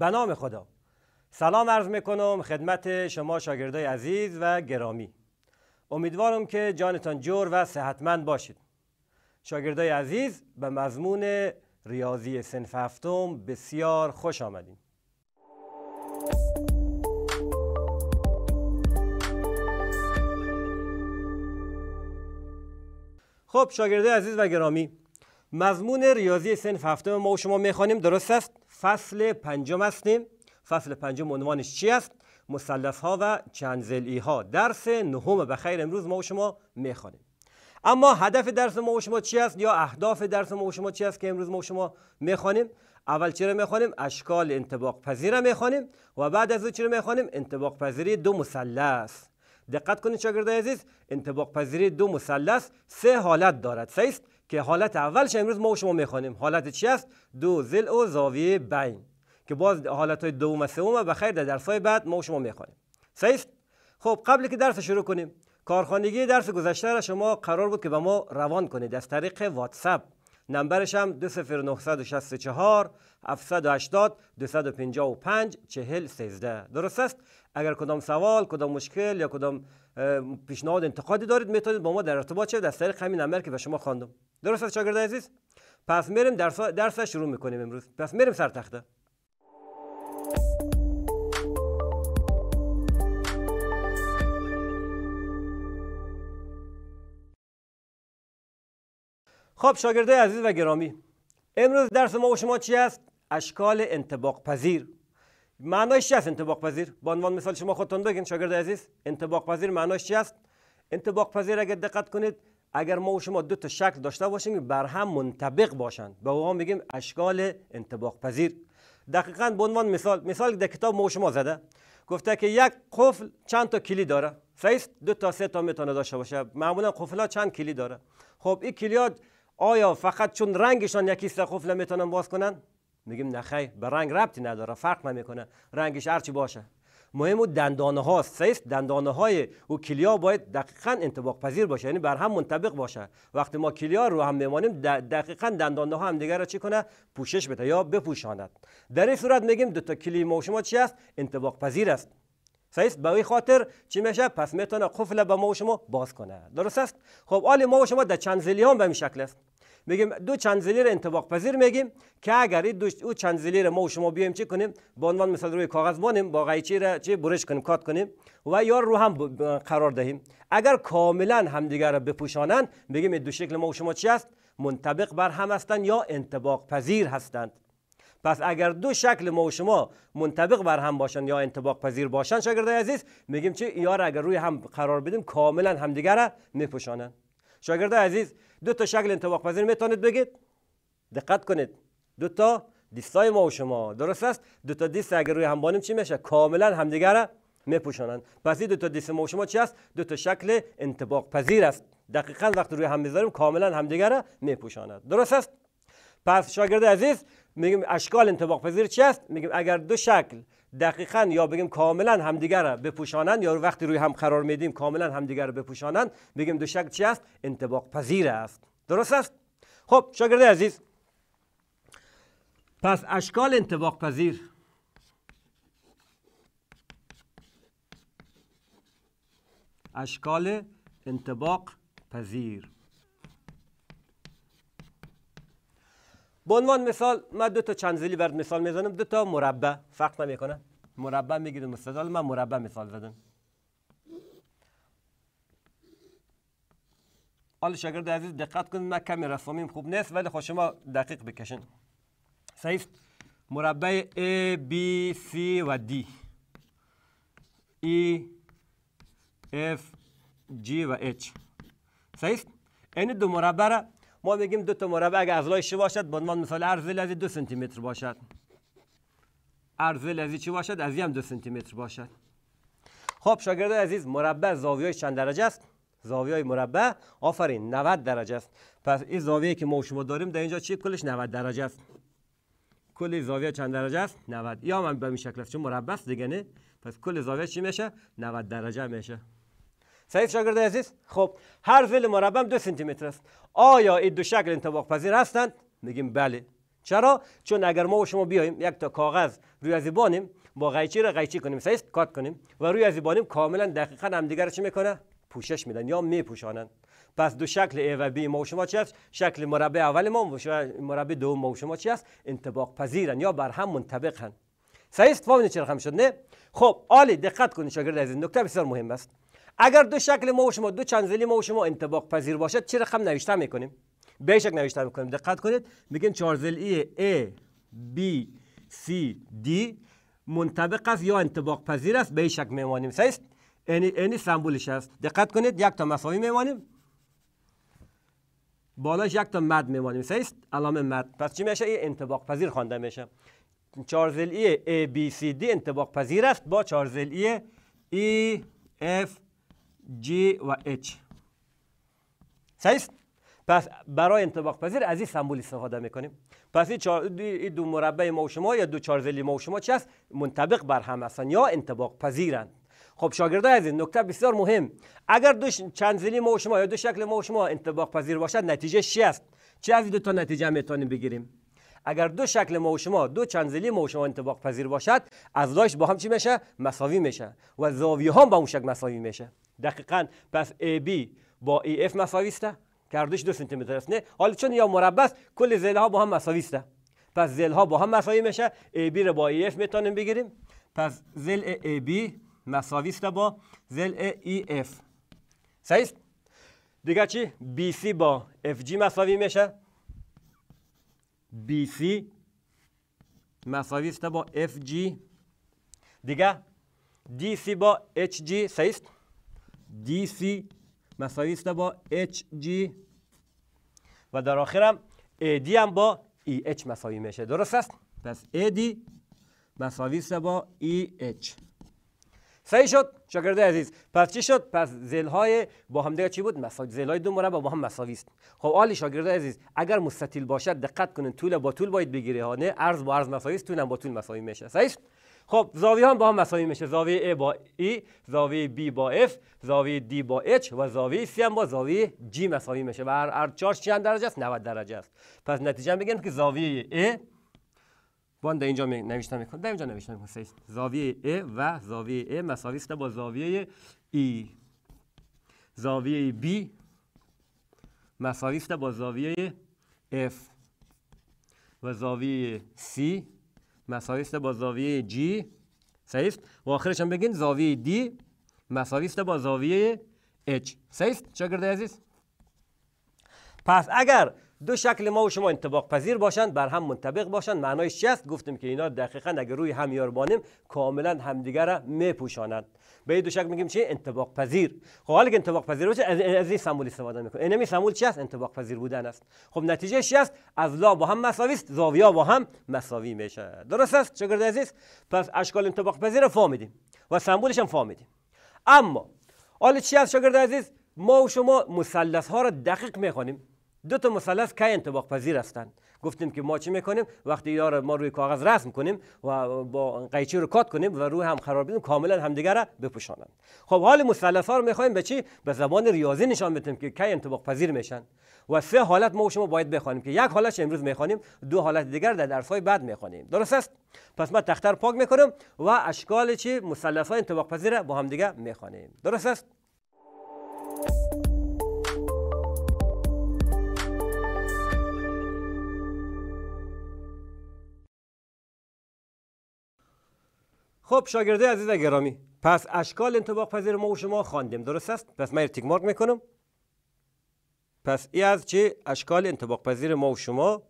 به نام خدا سلام عرض میکنم خدمت شما شاگردای عزیز و گرامی امیدوارم که جانتان جور و صحتمند باشید شاگردای عزیز به مضمون ریاضی سنف هفتم بسیار خوش آمدیم خب شاگردای عزیز و گرامی مضمون ریاضی سنف هفتم ما و شما میخوانیم درست است فصل پنجم هستیم فصل پنجم عنوانش چی است مثلث ها و چنزلی ها درس نهم به خیر امروز ما و شما میخوانیم اما هدف درس ما و شما چی است یا اهداف درس ما و شما چی است که امروز ما و شما میخوانیم اول چرا میخوانیم اشکال انتباق پذیر میخوانیم و بعد از او چرا میخوانیم انتباق پذیری دو مسلس. دقت کنید شاگردای عزیز انتباق پذیری دو مثلث سه حالت دارد سه است که حالت اولش امروز ما و شما میخوانیم حالت چی است دو زل و زاویه بین که باز حالت های دوم و سوم و خیر در درس های بعد ما و شما میخوانیم صحیح خب قبل که درس شروع کنیم کارخانگی درس گذشته را شما قرار بود که به ما روان کنید از طریق واتساپ نمبرش هم 20964 780 255 40 13 درست است اگر کدام سوال کدام مشکل یا کدام پیشنهاد انتقادی دارید میتونید با ما در ارتباط شوید از طریق همین نمبر که به شما خواندم درست است شاگرد عزیز پس میریم درس درس شروع میکنیم امروز پس میریم سر تخته خب شاگردای عزیز و گرامی امروز درس ما و شما چی است اشکال انتباق پذیر معنایش چی است انتباق پذیر به عنوان مثال شما خودتون بگین شاگرد عزیز انتباق پذیر معنایش چی است انتباق پذیر اگر دقت کنید اگر ما و شما دو تا شکل داشته باشیم بر هم منطبق باشند به با میگیم اشکال انتباق پذیر دقیقا به عنوان مثال مثال در کتاب ما و شما زده گفته که یک قفل چند تا کلی داره صحیح دو تا سه تا میتونه داشته باشه معمولا قفل ها چند کلی داره خب این کلی آیا فقط چون رنگشان است قفل میتونن باز کنن میگیم نه به رنگ ربطی نداره فرق نمیکنه رنگش هرچی باشه مهم و دندانه ها سیست دندانه های و کلیا باید دقیقا انطباق پذیر باشه یعنی بر هم منطبق باشه وقتی ما کلیا رو هم میمانیم دقیقا دندانه ها هم دیگر را چی کنه پوشش بده یا بپوشاند در این صورت میگیم دو تا کلی ما شما چی است انطباق پذیر است سیست به این خاطر چی میشه پس میتونه قفل به ما شما باز کنه درست است خب آل ما شما در چند هم به این شکل است میگیم دو چند زلیر انتباق پذیر میگیم که اگر دو چند زلیر ما و شما بیایم چی کنیم با عنوان مثال روی کاغذ بانیم با غیچی را چی برش کنیم کات کنیم و یا رو هم قرار دهیم اگر کاملا همدیگر را بپوشانند میگیم دو شکل ما و شما چی است منطبق بر هم هستند یا انتباق پذیر هستند پس اگر دو شکل ما و شما منطبق بر هم باشن یا انتباق پذیر باشن شاگردای عزیز میگیم چی یا اگر روی هم قرار بدیم کاملا همدیگر را میپوشانند شاگردای عزیز دو تا شکل انتباق پذیر میتونید بگید دقت کنید دو تا دیستای ما و شما درست است دو تا دیست اگر روی هم بانیم چی میشه کاملا همدیگر را میپوشانند پس دو تا دیست ما و شما چی است دو تا شکل انتباق پذیر است دقیقا وقتی روی هم میذاریم کاملا همدیگر میپوشاند درست است پس شاگرد عزیز میگیم اشکال انتباق پذیر چی است میگیم اگر دو شکل دقیقا یا بگیم کاملا همدیگر را بپوشانن یا وقتی روی هم قرار میدیم کاملا همدیگر را بپوشانن بگیم دو شکل چی است انتباق پذیر است درست است خب شاگرد عزیز پس اشکال انتباق پذیر اشکال انتباق پذیر به عنوان مثال ما دو تا چنزلی برد مثال میزنم دو تا مربع فرق نمیکنه مربع میگید مستدل من مربع مثال زدم حالا شاگرد عزیز دقت کنید من کمی رسامیم خوب نیست ولی خوش خب شما دقیق بکشین صحیح مربع A, B, C و D E, F, G و H صحیح این دو مربع را ما میگیم دو تا مربع اگر از چی باشد به با عنوان مثال عرض لذی دو سانتی متر باشد عرض لذی چی باشد از هم دو سانتی متر باشد خب شاگرد عزیز مربع زاویه چند درجه است زاویه های مربع آفرین 90 درجه است پس این زاویه که ما شما داریم در اینجا چی کلش 90 درجه است کل زاویه چند درجه است 90 یا من به این شکل است چون مربع است دیگه نه پس کل زاویه چی میشه 90 درجه میشه سعید شاگرد عزیز خب هر ول مربع دو سانتی متر است آیا این دو شکل انطباق پذیر هستند میگیم بله چرا چون اگر ما و شما بیایم یک تا کاغذ روی از بانیم با قیچی را قیچی کنیم سعید کات کنیم و روی از بانیم کاملا دقیقا همدیگه چه میکنه پوشش میدن یا میپوشانند پس دو شکل A و B ما و شما چی است شکل مربع اول ما و مربع دوم ما و شما چی است انطباق پذیرن یا بر هم منطبقن صحیح است چرا چه رقم شد نه خب عالی دقت کنید شاگرد عزیز نکته بسیار مهم است اگر دو شکل ما و شما دو چنزلی ما و شما انتباق پذیر باشد چه رقم نوشته میکنیم به شک نوشته میکنیم دقت کنید میگیم چارزلی A B C D منطبق است یا انتباق پذیر است به شکل میمانیم سیست اینی یعنی سمبولش است دقت کنید یک تا مساوی میمانیم بالاش یک تا مد میمانیم سیست علامه مد پس چی میشه این انتباق پذیر خوانده میشه چارزلی A B C D انتباق پذیر است با چارزلی e،, e F G و H صحیح پس برای انطباق پذیر از این سمبول استفاده میکنیم پس این دو مربع ما و شما یا دو چارزلی ما و شما چی است منطبق بر هم هستن یا انطباق پذیرند خب شاگردای از این نکته بسیار مهم اگر دو چند زلی ما و شما یا دو شکل ما و شما انطباق پذیر باشد نتیجه چی است چی از دو تا نتیجه میتونیم بگیریم اگر دو شکل ما و شما دو چنزلی ما و شما انطباق پذیر باشد اضلایش با هم چی میشه مساوی میشه و زاویه هم با اون شکل مساوی میشه دقیقا پس AB با EF مساوی است کردش دو سانتی متر است نه حالا چون یا مربع است کل زله ها با هم مساوی است پس زل ها با هم مساوی میشه AB رو با EF میتونیم بگیریم پس زل AB مساوی است با زل EF صحیح دیگه چی BC با FG مساوی میشه BC مساوی است با FG دیگه DC با HG سیست DC مساوی است با HG و در آخرم AD هم با EH مساوی میشه درست است؟ پس AD مساوی است با EH صحیح شد شاگرد عزیز پس چی شد پس های با هم دیگه چی بود مساوی های دو مربع با هم مساوی است خب آلی شاگرد عزیز اگر مستطیل باشد دقت کنین طول با طول باید بگیره ها نه عرض با عرض مساوی است طول با طول مساوی میشه صحیح خب زاویه ها با هم مساوی میشه زاویه A با E زاویه B با F زاویه D با H و زاویه C هم با زاویه G مساوی میشه و هر چهار چند درجه است 90 درجه است پس نتیجه میگن که زاویه A بان در اینجا نوشتم میکنم در اینجا نوشتن میکنه زاویه A و زاویه A مساوی است با زاویه ای e. زاویه B مساوی است با زاویه F و زاویه C مساوی است با زاویه G صحیح است و آخرش هم بگین زاویه D مساوی است با زاویه H صحیح است شاگرد عزیز پس اگر دو شکل ما و شما انطباق پذیر باشند بر هم منطبق باشند معنایش چی است گفتیم که اینا دقیقا اگر روی هم یار بانیم کاملا همدیگر را میپوشانند به این دو شکل میگیم چی انطباق پذیر خب حالا که انطباق پذیر باشه از این سمول استفاده میکنه اینمی سمول چی است انطباق پذیر بودن است خب نتیجه چی است از لا با هم مساوی است زاویه با هم مساوی میشه درست است چقدر عزیز پس اشکال انطباق پذیر رو فهمیدیم و سمبولش هم فهمیدیم اما حالا چی است شاگرد عزیز ما و شما مثلث ها را دقیق میخوانیم دو تا مثلث که انطباق پذیر هستند گفتیم که ما چی میکنیم وقتی یار ما روی کاغذ رسم کنیم و با قیچی رو کات کنیم و روی هم قرار بدیم کاملا همدیگه را بپوشانند خب حال مثلث ها رو میخوایم به چی به زبان ریاضی نشان بدیم که کی انطباق پذیر میشن و سه حالت ما و شما باید بخوانیم که یک حالتش امروز میخوانیم دو حالت دیگر در درس های بعد میخوانیم درست است پس ما تختر پاک میکنم و اشکال چی مثلث های انطباق پذیر با همدیگه میخوانیم درست است خب شاگرده عزیز گرامی پس اشکال انتباق پذیر ما و شما خواندیم درست است پس من تیک مارک میکنم پس ای از چه؟ اشکال انتباق پذیر ما و شما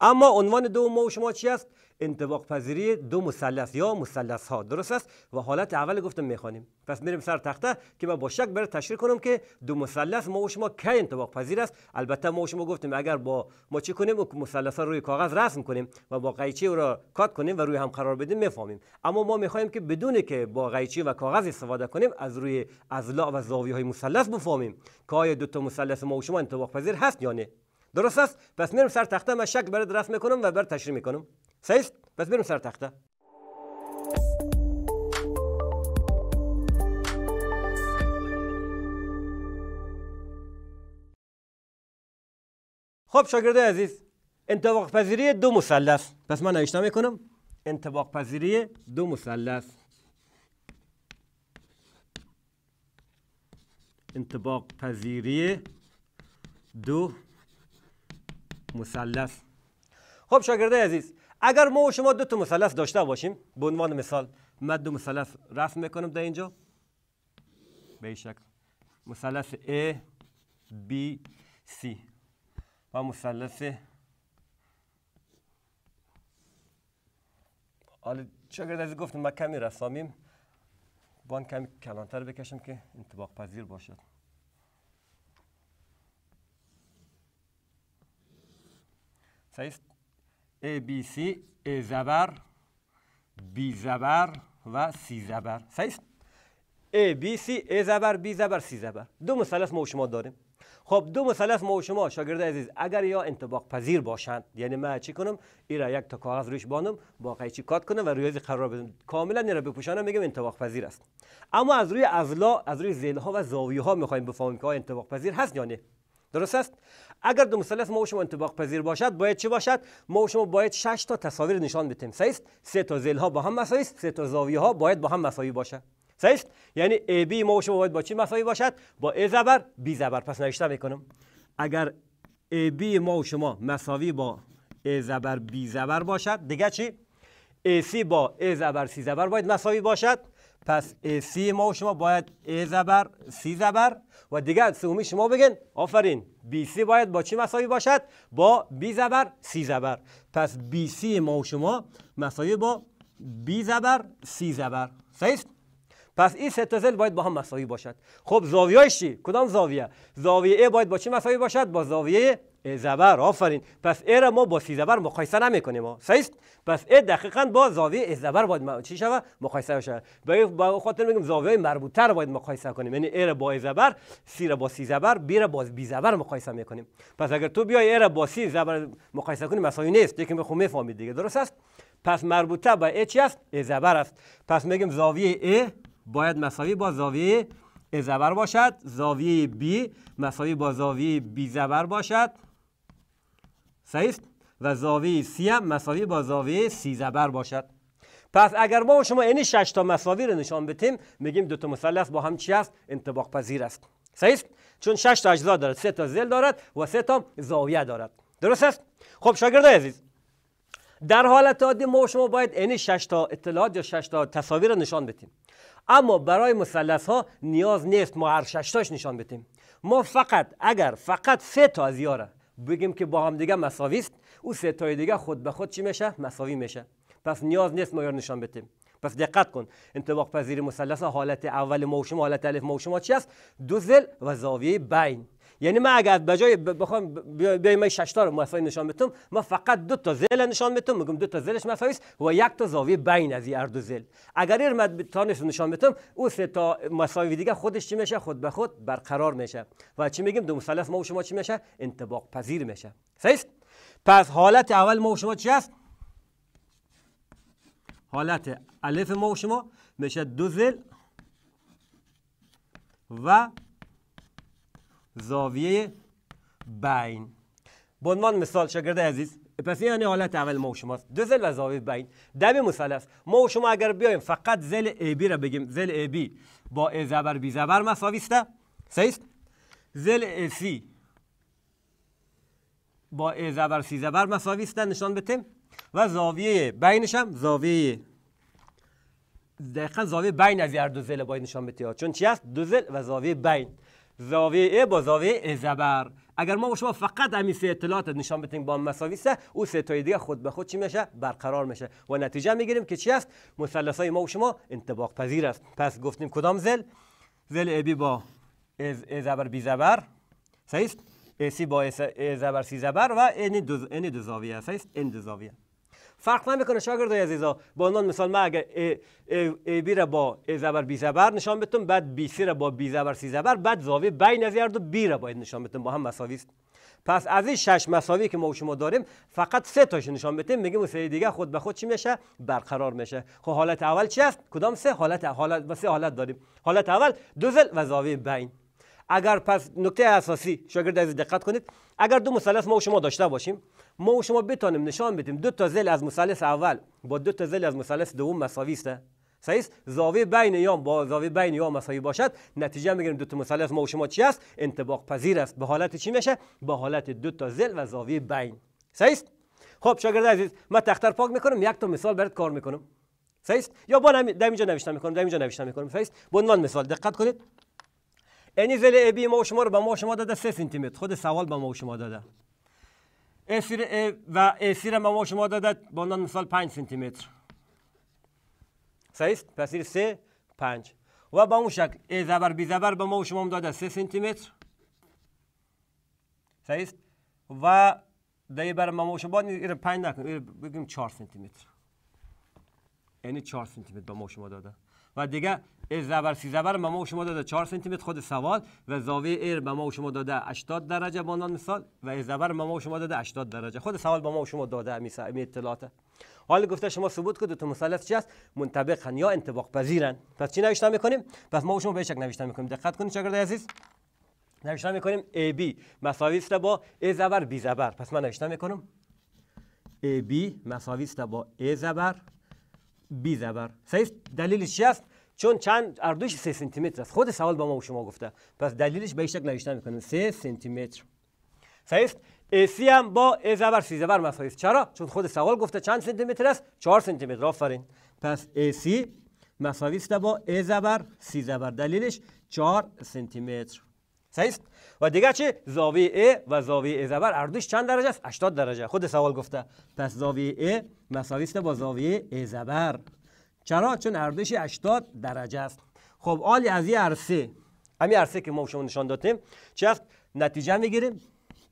اما عنوان دو ما و شما چی است انتباق پذیری دو مثلث یا مثلث ها درست است و حالت اول گفتم میخوانیم پس میریم سر تخته که من با شک بره تشریح کنم که دو مثلث ما و شما کی انتباق پذیر است البته ما و شما گفتیم اگر با ما چی کنیم و مثلث ها روی کاغذ رسم کنیم و با قیچی او را کات کنیم و روی هم قرار بدیم میفهمیم اما ما میخوایم که بدون که با قیچی و کاغذ استفاده کنیم از روی اضلاع و زاویه های مثلث بفهمیم که دو تا مثلث ما و شما انتباق پذیر هست یا نه درست است پس میرم سر تخته من شک بره درست میکنم و بر تشریح میکنم سیست پس بریم سر تخته خب شاگرده عزیز انتباق پذیری دو مثلث پس من نویشتن میکنم انتباق پذیری دو مثلث انتباق پذیری دو مثلث خب شاگرده عزیز اگر ما و شما دو تا مثلث داشته باشیم به عنوان مثال من دو مثلث رسم میکنم در اینجا به این شکل مثلث A B C و مثلث حالا چقدر از گفتم ما کمی رسامیم بان کمی کلانتر بکشم که انتباق پذیر باشد صحیح ABC ای زبر B زبر و C زبر ای A B C A زبر B زبر C زبر دو مثلث ما و شما داریم خب دو مثلث ما و شما شاگرد عزیز اگر یا انتباق پذیر باشند یعنی من چی کنم این را یک تا کاغذ روش بانم با قیچی کات کنم و ازی قرار بدم کاملا این را بپوشانم میگم انتباق پذیر است اما از روی ازلا از روی زیل ها و زاویه ها میخوایم بفهمیم که انتباق پذیر هست یا نه درست است اگر دو مثلث ما و شما انطباق پذیر باشد باید چه باشد ما و شما باید 6 تا تصاویر نشان بدیم صحیح است سه تا زل ها با هم مساوی است سه تا زاویه ها باید با هم مساوی باشد صحیح است یعنی AB ما و شما باید با چی مساوی باشد با A زبر بی زبر پس نوشته میکنم اگر AB ما و شما مساوی با A زبر بی زبر باشد دیگه چی AC با A زبر سی زبر باید مساوی باشد پس سی ما و شما باید ای زبر سی زبر و دیگر سومی شما بگین آفرین بی سی باید با چی مساوی باشد با بی زبر سی زبر پس بی سی ما و شما مساوی با بی زبر سی زبر صحیح پس این سه تا باید با هم مساوی باشد خب زاویه چی کدام زاویه زاویه ای باید با چی مساوی باشد با زاویه زبر آفرین پس ا را ما با سی زبر مقایسه نمیکنیم است پس ای دقیقا با زاویه زبر باید ما... چی شود مقایسه بشه به خاطر میگم زاویه مربوطه باید مقایسه کنیم یعنی ا با زبر سی را با سی زبر بی را با بی زبر مقایسه میکنیم پس اگر تو بیای ا را با سی زبر مقایسه کنی مساوی نیست دیگه میخو میفهمید دیگه درست است پس مربوطه با ای چی است ا زبر است پس میگم زاویه ای باید مساوی با زاویه ازبر زبر باشد زاویه بی مساوی با زاویه بی زبر باشد صحیح و زاویه سی هم مساوی با زاویه سی زبر باشد پس اگر ما و شما این شش تا مساوی رو نشان بتیم میگیم دو تا مثلث با هم چی است انطباق پذیر است صحیح چون شش تا اجزا دارد سه تا زل دارد و سه تا زاویه دارد درست است خب شاگردای عزیز در حالت عادی ما و شما باید این شش تا اطلاعات یا شش تا تصاویر رو نشان بتیم اما برای مثلث ها نیاز نیست ما هر شش تاش نشان بدیم ما فقط اگر فقط سه تا از یاره بگیم که با هم دیگه مساوی است او تای دیگه خود به خود چی میشه مساوی میشه پس نیاز نیست یار نشان بدیم پس دقت کن انطباق پذیر مثلث حالت اول موشم حالت الف موشم ها چی است دو زل و زاویه بین یعنی ما اگر به جای بخوام بیایم ما شش تا رو مساوی نشان بدم ما فقط دو تا زل نشان میتم میگم دو تا زلش است و یک تا زاویه بین از هر دو زل اگر ارمد تا نشان بدم او سه تا مساوی دیگه خودش چی میشه خود به خود برقرار میشه و چی میگیم دو مثلث ما و شما چی میشه انطباق پذیر میشه صحیح پس حالت اول ما و شما چی است حالت الف ما و شما میشه دو زل و زاویه بین به عنوان مثال شاگرد عزیز پس یعنی حالت اول ما و شماست دو زل و زاویه بین دم مثلث ما و شما اگر بیایم فقط زل ای بی را بگیم زل ای بی با ای زبر بی زبر مساوی است است زل ای سی با ای زبر سی زبر مساوی است نشان بتیم و زاویه بینش هم زاویه دقیقا زاویه بین از هر دو زل باید نشان بده چون چی است دو زل و زاویه بین زاویه ا با زاویه ا زبر اگر ما با شما فقط همین سه اطلاعات نشان بدیم با مساوی سه او سه تای دیگه خود به خود چی میشه برقرار میشه و نتیجه میگیریم که چی است های ما و شما انطباق پذیر است پس گفتیم کدام زل زل ا بی با ا زبر بی زبر صحیح است سی با ا زبر سی زبر و ان دو ان دو زاویه است این دو زاویه فرق نمیکنه شاگردای عزیزا با عنوان مثال من اگر ای, ای, بی را با ای زبر بی زبر نشان بتون بعد بی سی را با بی زبر سی زبر بعد زاویه بین از هر دو بی را باید نشان بتون با هم مساوی است پس از این شش مساوی که ما و شما داریم فقط سه تاش نشان بدیم میگیم سه دیگه خود به خود چی میشه برقرار میشه خب حالت اول چی است کدام سه حالت حالت و سه حالت داریم حالت اول دوزل و زاویه بین اگر پس نکته اساسی شاگرد عزیز دقت کنید اگر دو مثلث ما و شما داشته باشیم ما و شما بتانیم نشان بدیم دو تا زل از مثلث اول با دو تا زل از مثلث دوم مساوی است صحیح زاویه بین یا با زاویه بین یا مساوی باشد نتیجه میگیریم دو تا مثلث ما و شما چی است انطباق پذیر است به حالت چی میشه به حالت دو تا زل و زاویه بین صحیح خب شاگرد عزیز من تختر پاک میکنم یک تا مثال برات کار میکنم صحیح یا با نمی... در اینجا نوشتن میکنم در اینجا نوشتم میکنم صحیح به عنوان مثال دقت کنید یعنی زل بی ما و شما رو به ما و شما داده 3 سانتی متر خود سوال به ما و شما داده اسیر و اسیر ما شما داده با عنوان مثال 5 سانتی متر صحیح پس این 3 5 و با اون شکل ای زبر بی زبر به ما شما هم داده 3 سانتی متر صحیح و دای بر ما شما این 5 نکن بگیم 4 سانتی متر یعنی 4 سانتی متر به ما شما داده و دیگه زبر سی زبر بر ما و شما داده 4 سانتی متر خود سوال و زاویه ایر به ما و شما داده 80 درجه به مثال و زبر بر ما و شما داده 80 درجه خود سوال به ما و شما داده می اطلاعات حال گفته شما ثبوت کنید تو مثلث چی است منطبقن یا انطباق پذیرن پس چی نوشتن میکنیم پس ما و شما به شک نوشتن میکنیم دقت کنید شاگرد عزیز نوشتن میکنیم بی مساوی است با ای زبر بی زبر پس من نوشتن میکنم بی مساوی است با ای زبر بی زبر صحیح دلیلش چی است چون چند اردوش 3 سانتی متر است خود سوال با ما و شما گفته پس دلیلش به شکل نوشتن میکنیم 3 سانتی متر صحیح است سی هم با ای زبر سی زبر مساوی است چرا چون خود سوال گفته چند سانتی متر است 4 سانتی متر آفرین پس AC مساوی است با ای زبر سی زبر. دلیلش 4 سانتی متر صحیح است و دیگه چه زاویه A و زاویه A زبر اردوش چند درجه است 80 درجه خود سوال گفته پس زاویه A مساوی است با زاویه A زبر چرا چون ارزش 80 درجه است خب آلی از این عرصه همین عرصه که ما شما نشان دادیم چی نتیجه میگیریم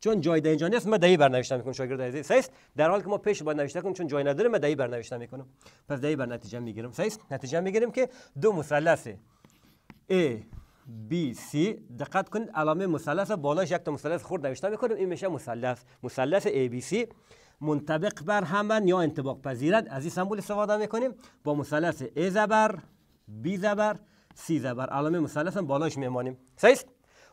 چون جای در اینجا نیست ما دهی برنوشته میکنم شاگرد عزیز سیس در حالی که ما پیش باید نوشته کنیم چون جای نداره ما دهی نوشتن میکنم پس دهی بر نتیجه میگیرم سیس نتیجه میگیریم که دو مثلث A B C دقت کنید علامه مثلث بالاش یک تا مثلث خرد نوشته میکنیم این میشه مثلث مثلث A B C منطبق بر همان یا انطباق پذیرد از این سمبول استفاده میکنیم با مثلث ای زبر بی زبر سی زبر علامه مثلث هم بالایش میمانیم صحیح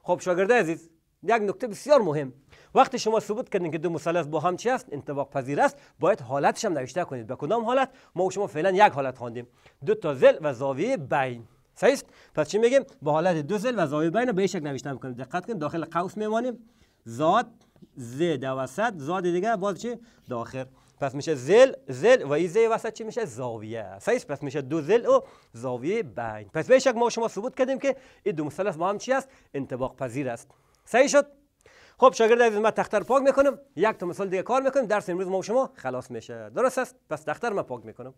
خب شاگرده عزیز یک نکته بسیار مهم وقتی شما ثبوت کردین که دو مثلث با هم چی است انطباق پذیر است باید حالتش هم نوشته کنید به کدام حالت ما شما فعلا یک حالت خواندیم دو تا زل و زاویه بین صحیح پس چی میگیم با حالت دو زل و زاویه بین به شکل نوشته میکنیم دقت کنید داخل قوس میمانیم ذات ز د وسط زاد دیگه باز چی داخل پس میشه زل زل و ای ز وسط چی میشه زاویه صحیح پس میشه دو زل و زاویه بین پس به ما شما ثبوت کردیم که این دو مثلث با هم چی است انطباق پذیر است صحیح شد خب شاگرد عزیز من تختر پاک میکنم یک تا مثال دیگه کار میکنیم درس امروز ما شما خلاص میشه درست است پس تختر ما پاک میکنم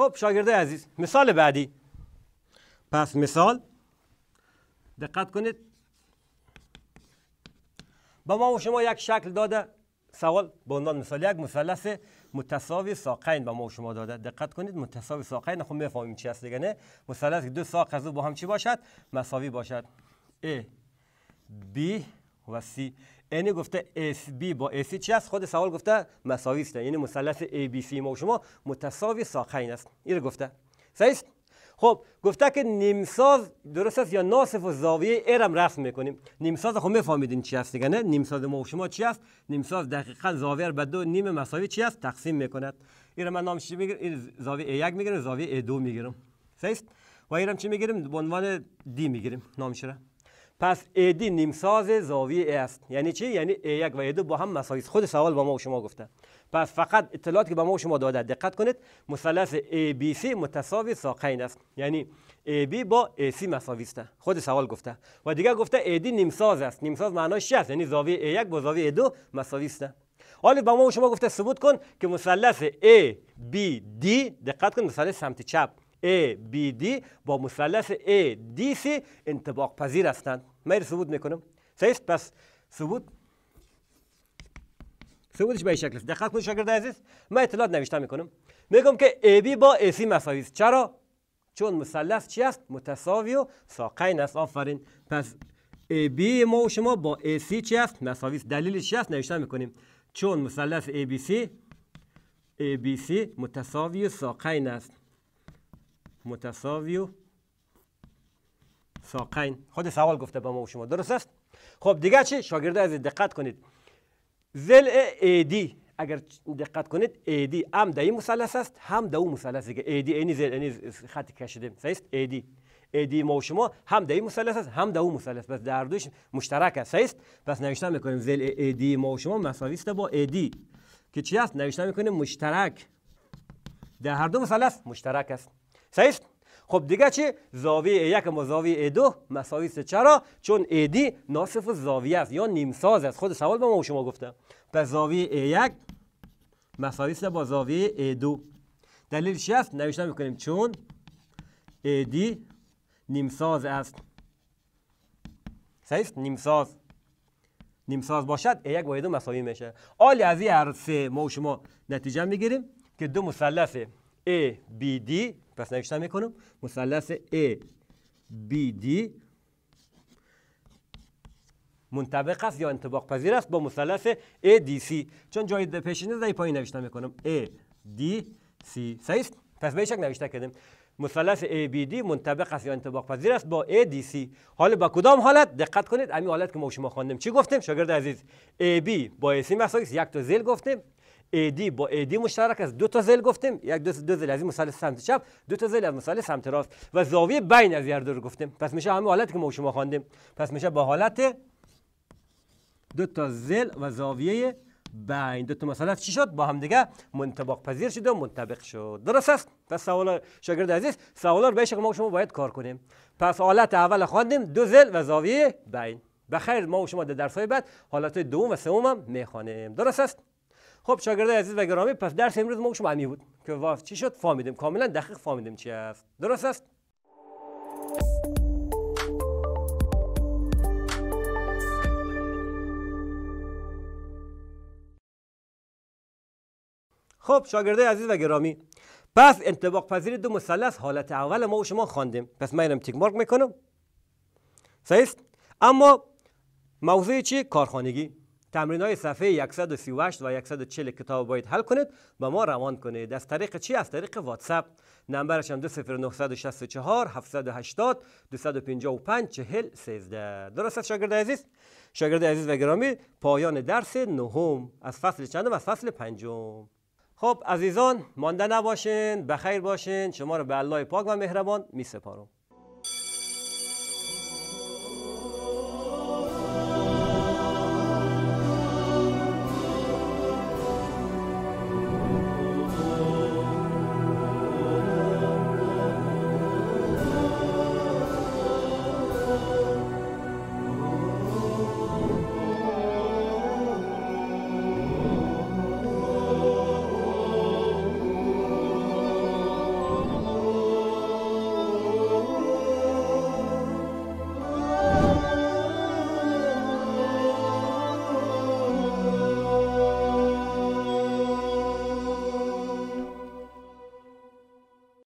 خب شاگرده عزیز مثال بعدی پس مثال دقت کنید با ما و شما یک شکل داده سوال به عنوان مثال یک مثلث متساوی ساقین به ما و شما داده دقت کنید متساوی ساقین خب میفهمیم چی هست دیگه نه مثلث دو ساق از او با هم چی باشد مساوی باشد A بی و سی اینی گفته اس بی با اس چی است خود سوال گفته مساوی است یعنی مثلث ای بی سی ما و شما متساوی ساقین است این رو گفته صحیح خب گفته که نیمساز درست است یا ناصف و زاویه ارم رسم میکنیم نیمساز خب میفهمیدین چی است دیگه نه نیمساز ما و شما چی است نیمساز دقیقا زاویه به دو نیم مساوی چی است تقسیم میکند این من نامش چی میگیرم این زاویه ای 1 میگیرم زاویه ای 2 میگیرم صحیح و این چی میگیریم به عنوان دی میگیریم نامش را. پس AD نیمساز زاویه است یعنی چی یعنی A1 و A2 با هم مساوی خود سوال با ما و شما گفته پس فقط اطلاعاتی که با ما و شما داده دقت کنید مثلث سی متساوی ساقین است یعنی AB با AC مساوی است خود سوال گفته و دیگه گفته AD نیمساز است نیمساز معناش چی است یعنی زاویه A1 با زاویه A2 مساوی است حالا به ما و شما گفته ثبوت کن که مثلث دی دقت کن مثلث سمت چپ ABD با مثلث ADC انطباق پذیر هستند میر ثبوت میکنم است؟ پس ثبوت ثبوتش به شکل است دقت کنید شاگرد عزیز من اطلاعات نوشته میکنم میگم که AB با AC مساوی است چرا چون مثلث چی است متساوی و ساقین است آفرین پس AB ما و شما با AC چی است مساوی است دلیلش چی است نوشته میکنیم چون مثلث ABC ABC متساوی و ساقین است متساوی و ساقین خود سوال گفته به ما و شما درست است خب دیگه چی شاگرد از دقت کنید زل ایدی اگر دقت کنید ایدی هم در این مثلث است هم در اون مثلث دیگه ایدی اینی زل اینی خط کشیدیم است ایدی ایدی ما و شما هم در این مثلث است هم در اون مثلث پس در دوش مشترک است است پس نوشته میکنیم زل ایدی ما و شما مساوی است با ایدی که چی است نوشته میکنیم مشترک در هر دو مثلث مشترک است صحیح خب دیگه چی زاویه یک و زاویه دو مساوی است چرا چون ایدی ناصف زاویه است یا نیمساز ساز است خود سوال به ما شما گفته. پس زاویه یک مساوی است با زاویه ای دو چی است نوشته میکنیم چون ایدی نیمساز است صحیح نیم نیمساز. نیم باشد ای یک با ای دو مساوی میشه آلی از این سه ما شما نتیجه میگیریم که دو مثلث A بی پس نوشتم میکنم مثلث A B D منطبق است یا انطباق پذیر است با مثلث ADC چون جای پیشینه زای پایین نوشته میکنم ADC صحیح است پس به شک نوشته کردیم مثلث ABD منطبق است یا انطباق پذیر است با C حالا با کدام حالت دقت کنید همین حالت که ما شما خواندیم چی گفتیم شاگرد عزیز AB با است یک تا زیل گفتیم ایدی با ایدی مشترک است دو تا زل گفتیم یک دو, دو زل از این مثال سمت چپ دو تا زل از مثال سمت راست و زاویه بین از هر دو رو گفتیم پس میشه همه حالتی که ما شما خواندیم پس میشه با حالت دو تا زل و زاویه بین دو تا مسئله چی شد با همدیگه دیگه منطبق پذیر شد و منطبق شد درست است پس سوال شاگرد عزیز سوالا رو به ما شما باید کار کنیم پس حالت اول خواندیم دو زل و زاویه بین بخیر ما شما در درس بعد حالت دوم و سوم هم میخوانیم درست است خب شاگردای عزیز و گرامی پس درس امروز ما شما همی بود که واف چی شد فهمیدیم کاملا دقیق فهمیدیم چی است درست است خب شاگرده عزیز و گرامی پس انطباق پذیری دو مثلث حالت اول ما و شما خواندیم پس من اینم تیک مارک میکنم صحیح اما موضوع چی کارخانگی تمرین های صفحه 138 و 140 کتاب باید حل کنید و ما روان کنید از طریق چی از طریق واتساپ نمبرش هم 20964 780 255 40 13 درست است شاگرد عزیز شاگرد عزیز و گرامی پایان درس نهم از فصل چندم از فصل پنجم خب عزیزان مانده نباشین بخیر باشین شما رو به الله پاک و مهربان می سپارم